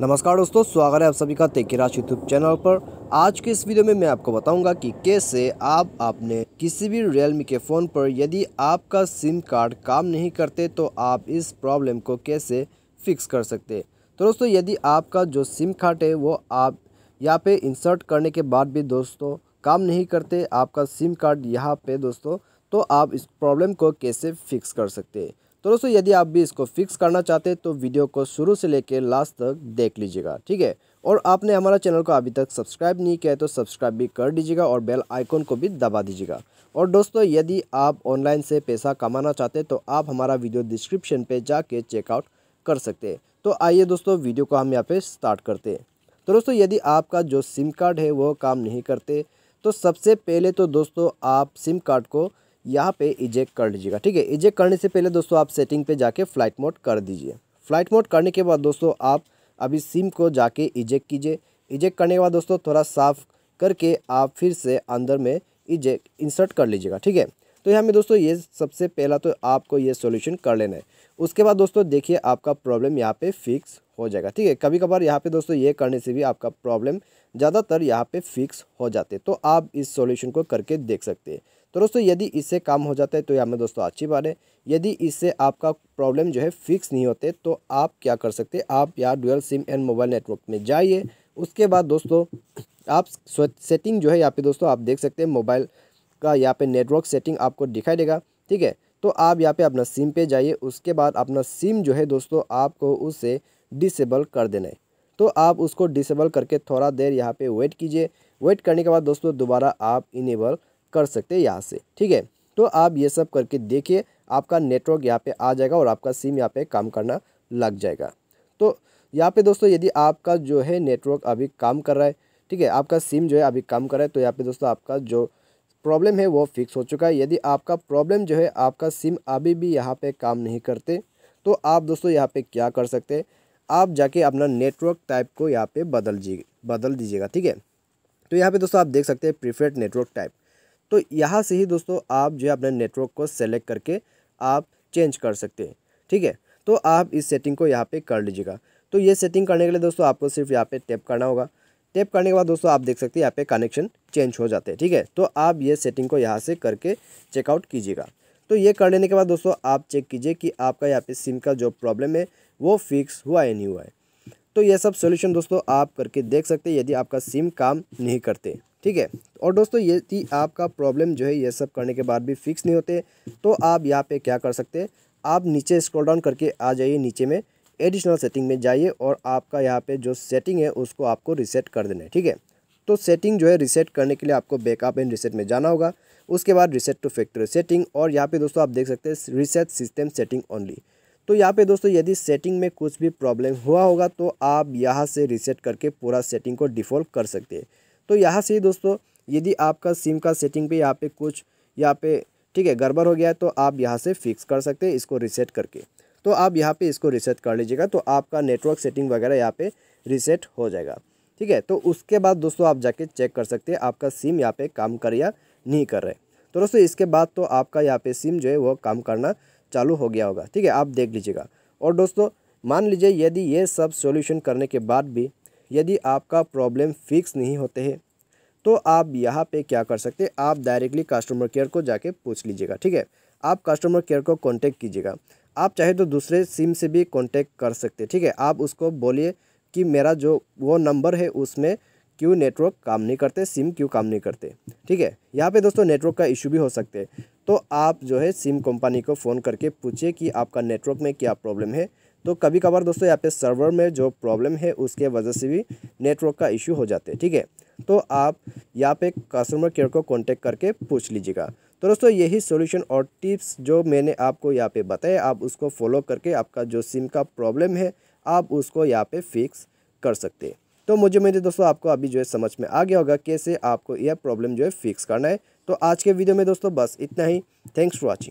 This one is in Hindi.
नमस्कार दोस्तों स्वागत है आप सभी का तेकी राश यूट्यूब चैनल पर आज के इस वीडियो में मैं आपको बताऊंगा कि कैसे आप अपने किसी भी रियलमी के फ़ोन पर यदि आपका सिम कार्ड काम नहीं करते तो आप इस प्रॉब्लम को कैसे फिक्स कर सकते तो दोस्तों यदि आपका जो सिम कार्ड है वो आप यहाँ पे इंसर्ट करने के बाद भी दोस्तों काम नहीं करते आपका सिम कार्ड यहाँ पर दोस्तों तो आप इस प्रॉब्लम को कैसे फिक्स कर सकते तो दोस्तों यदि आप भी इसको फिक्स करना चाहते हैं तो वीडियो को शुरू से लेकर लास्ट तक देख लीजिएगा ठीक है और आपने हमारा चैनल को अभी तक सब्सक्राइब नहीं किया है तो सब्सक्राइब भी कर दीजिएगा और बेल आइकॉन को भी दबा दीजिएगा और दोस्तों यदि आप ऑनलाइन से पैसा कमाना चाहते हैं तो आप हमारा वीडियो डिस्क्रिप्शन पर जाके चेकआउट कर सकते हैं तो आइए दोस्तों वीडियो को हम यहाँ पर स्टार्ट करते हैं तो दोस्तों यदि आपका जो सिम कार्ड है वो काम नहीं करते तो सबसे पहले तो दोस्तों आप सिम कार्ड को यहाँ पे इजेक्ट कर लीजिएगा ठीक है इजेक्ट करने से पहले दोस्तों आप सेटिंग पे जाके फ्लाइट मोड कर दीजिए फ्लाइट मोड करने के बाद दोस्तों आप अभी सिम को जाके इजेक्ट कीजिए इजेक्ट करने के बाद दोस्तों थोड़ा साफ़ करके आप फिर से अंदर में इजेक्ट इंसर्ट कर लीजिएगा ठीक है तो यहाँ में दोस्तों ये सबसे पहला तो आपको ये सोल्यूशन कर लेना है उसके बाद दोस्तों देखिए आपका प्रॉब्लम यहाँ पर फिक्स हो जाएगा ठीक है कभी कभार यहाँ पे दोस्तों ये करने से भी आपका प्रॉब्लम ज़्यादातर यहाँ पे फिक्स हो जाते तो आप इस सॉल्यूशन को करके देख सकते हैं तो दोस्तों यदि इससे काम हो जाता है तो यहाँ में दोस्तों अच्छी बात है यदि इससे आपका प्रॉब्लम जो है फिक्स नहीं होते तो आप क्या कर सकते आप या dual sim and mobile network में जाइए उसके बाद दोस्तों आप सेटिंग जो है यहाँ पे दोस्तों आप देख सकते हैं मोबाइल का यहाँ पे नेटवर्क सेटिंग आपको दिखाई देगा ठीक है तो आप यहाँ पे अपना सिम पे जाइए उसके बाद अपना सिम जो है दोस्तों आपको उसे डिसेबल कर देना है तो आप उसको डिसेबल करके थोड़ा देर यहाँ पे वेट कीजिए वेट करने के बाद दोस्तों दोबारा आप इनेबल कर सकते हैं यहाँ से ठीक है तो आप ये सब करके देखिए आपका नेटवर्क यहाँ पे आ जाएगा और आपका सिम यहाँ पे काम करना लग जाएगा तो यहाँ पे दोस्तों यदि आपका जो है नेटवर्क अभी काम कर रहा है ठीक है आपका सिम जो है अभी काम कर रहा है तो यहाँ पे दोस्तों आपका जो प्रॉब्लम है वो फिक्स हो चुका है यदि आपका प्रॉब्लम जो है आपका सिम अभी भी यहाँ पर काम नहीं करते तो आप दोस्तों यहाँ पर क्या कर सकते आप जाके अपना नेटवर्क टाइप को यहाँ पर बदल जी बदल दीजिएगा ठीक है तो यहाँ पर दोस्तों आप देख सकते हैं प्रीफर्ड नेटवर्क टाइप तो यहाँ से ही दोस्तों आप जो है अपने नेटवर्क को सेलेक्ट करके आप चेंज कर सकते हैं ठीक है तो आप इस सेटिंग को यहाँ पे कर लीजिएगा तो ये सेटिंग करने के लिए दोस्तों आपको सिर्फ यहाँ पे टैप करना होगा टैप करने के बाद दोस्तों आप देख सकते हैं यहाँ पे कनेक्शन चेंज हो जाते हैं ठीक है तो आप ये सेटिंग को यहाँ से करके चेकआउट कीजिएगा तो ये कर लेने के बाद दोस्तों आप चेक कीजिए कि आपका यहाँ पे सिम का जो प्रॉब्लम है वो फिक्स हुआ या नहीं हुआ है तो ये सब सोल्यूशन दोस्तों आप करके देख सकते हैं यदि आपका सिम काम नहीं करते ठीक है और दोस्तों यदि आपका प्रॉब्लम जो है ये सब करने के बाद भी फिक्स नहीं होते तो आप यहाँ पे क्या कर सकते आप नीचे स्क्रॉल डाउन करके आ जाइए नीचे में एडिशनल सेटिंग में जाइए और आपका यहाँ पे जो सेटिंग है उसको आपको रिसेट कर देना है ठीक है तो सेटिंग जो है रिसेट करने के लिए आपको बैकअप एंड रिसेट में जाना होगा उसके बाद रिसेट टू फैक्ट्री सेटिंग और यहाँ पे दोस्तों आप देख सकते हैं रिसेट सिस्टम सेटिंग ओनली तो यहाँ पे दोस्तों यदि सेटिंग में कुछ भी प्रॉब्लम हुआ होगा तो आप यहाँ से रिसेट करके पूरा सेटिंग को डिफॉल्ट कर सकते हैं तो यहाँ से ही दोस्तों यदि आपका सिम का सेटिंग पे यहाँ पे कुछ यहाँ पे ठीक है गड़बड़ हो गया है तो आप यहाँ से फिक्स कर सकते हैं इसको रीसेट करके तो आप यहाँ पर इसको रिसेट कर लीजिएगा तो आपका नेटवर्क सेटिंग वगैरह यहाँ पर रिसेट हो जाएगा ठीक है तो उसके बाद दोस्तों आप जाके चेक कर सकते हैं आपका सिम यहाँ पर काम कर या नहीं कर रहे तो दोस्तों इसके बाद तो आपका यहाँ पे सिम जो है वो काम करना चालू हो गया होगा ठीक है आप देख लीजिएगा और दोस्तों मान लीजिए यदि ये सब सॉल्यूशन करने के बाद भी यदि आपका प्रॉब्लम फिक्स नहीं होते हैं तो आप यहाँ पे क्या कर सकते हैं आप डायरेक्टली कस्टमर केयर को जाके पूछ लीजिएगा ठीक है आप कस्टमर केयर को कांटेक्ट कीजिएगा आप चाहे तो दूसरे सिम से भी कांटेक्ट कर सकते ठीक है आप उसको बोलिए कि मेरा जो वो नंबर है उसमें क्यों नेटवर्क काम नहीं करते सिम क्यों काम नहीं करते ठीक है यहाँ पे दोस्तों नेटवर्क का इशू भी हो सकते हैं तो आप जो है सिम कंपनी को फ़ोन करके पूछिए कि आपका नेटवर्क में क्या प्रॉब्लम है तो कभी कभार दोस्तों यहाँ पे सर्वर में जो प्रॉब्लम है उसके वजह से भी नेटवर्क का इशू हो जाते हैं ठीक है तो आप यहाँ पे कस्टमर केयर को कांटेक्ट करके पूछ लीजिएगा तो दोस्तों यही सॉल्यूशन और टिप्स जो मैंने आपको यहाँ पे बताए आप उसको फॉलो करके आपका जो सिम का प्रॉब्लम है आप उसको यहाँ पे फिक्स कर सकते तो मुझे मेरे दोस्तों आपको अभी जो है समझ में आ गया होगा कैसे आपको यह प्रॉब्लम जो है फिक्स करना है तो आज के वीडियो में दोस्तों बस इतना ही थैंक्स फॉर वॉचिंग